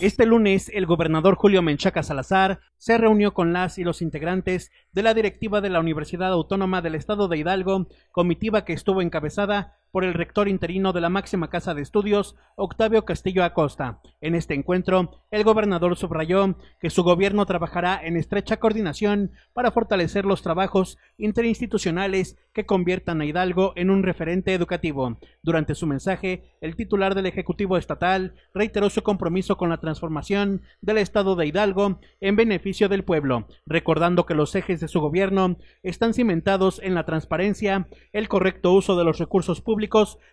Este lunes, el gobernador Julio Menchaca Salazar se reunió con las y los integrantes de la directiva de la Universidad Autónoma del Estado de Hidalgo, comitiva que estuvo encabezada por el rector interino de la máxima casa de estudios, Octavio Castillo Acosta. En este encuentro, el gobernador subrayó que su gobierno trabajará en estrecha coordinación para fortalecer los trabajos interinstitucionales que conviertan a Hidalgo en un referente educativo. Durante su mensaje, el titular del Ejecutivo Estatal reiteró su compromiso con la transformación del Estado de Hidalgo en beneficio del pueblo, recordando que los ejes de su gobierno están cimentados en la transparencia, el correcto uso de los recursos públicos,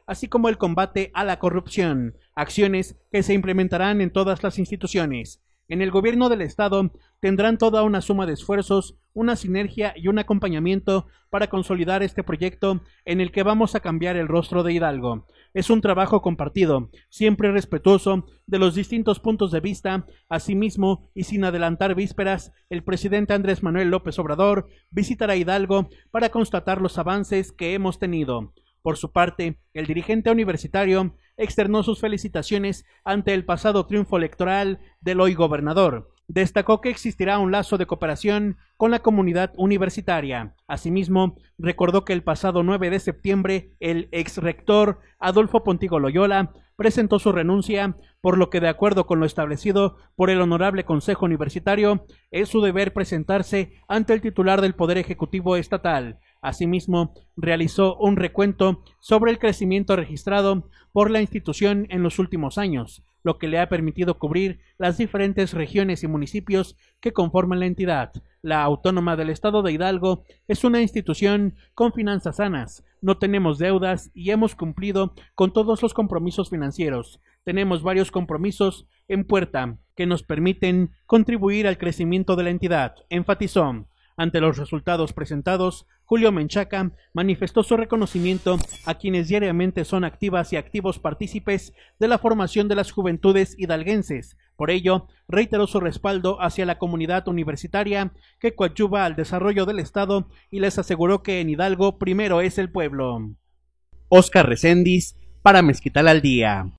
así como el combate a la corrupción, acciones que se implementarán en todas las instituciones. En el gobierno del Estado tendrán toda una suma de esfuerzos, una sinergia y un acompañamiento para consolidar este proyecto en el que vamos a cambiar el rostro de Hidalgo. Es un trabajo compartido, siempre respetuoso de los distintos puntos de vista. Asimismo, y sin adelantar vísperas, el presidente Andrés Manuel López Obrador visitará Hidalgo para constatar los avances que hemos tenido. Por su parte, el dirigente universitario externó sus felicitaciones ante el pasado triunfo electoral del hoy gobernador. Destacó que existirá un lazo de cooperación con la comunidad universitaria. Asimismo, recordó que el pasado 9 de septiembre el ex rector Adolfo Pontigo Loyola presentó su renuncia, por lo que de acuerdo con lo establecido por el honorable Consejo Universitario, es su deber presentarse ante el titular del Poder Ejecutivo Estatal Asimismo, realizó un recuento sobre el crecimiento registrado por la institución en los últimos años, lo que le ha permitido cubrir las diferentes regiones y municipios que conforman la entidad. La Autónoma del Estado de Hidalgo es una institución con finanzas sanas, no tenemos deudas y hemos cumplido con todos los compromisos financieros. Tenemos varios compromisos en puerta que nos permiten contribuir al crecimiento de la entidad, enfatizó. Ante los resultados presentados, Julio Menchaca manifestó su reconocimiento a quienes diariamente son activas y activos partícipes de la formación de las juventudes hidalguenses. Por ello, reiteró su respaldo hacia la comunidad universitaria que coadyuva al desarrollo del Estado y les aseguró que en Hidalgo primero es el pueblo. Oscar Recendis, para Mezquital al Día.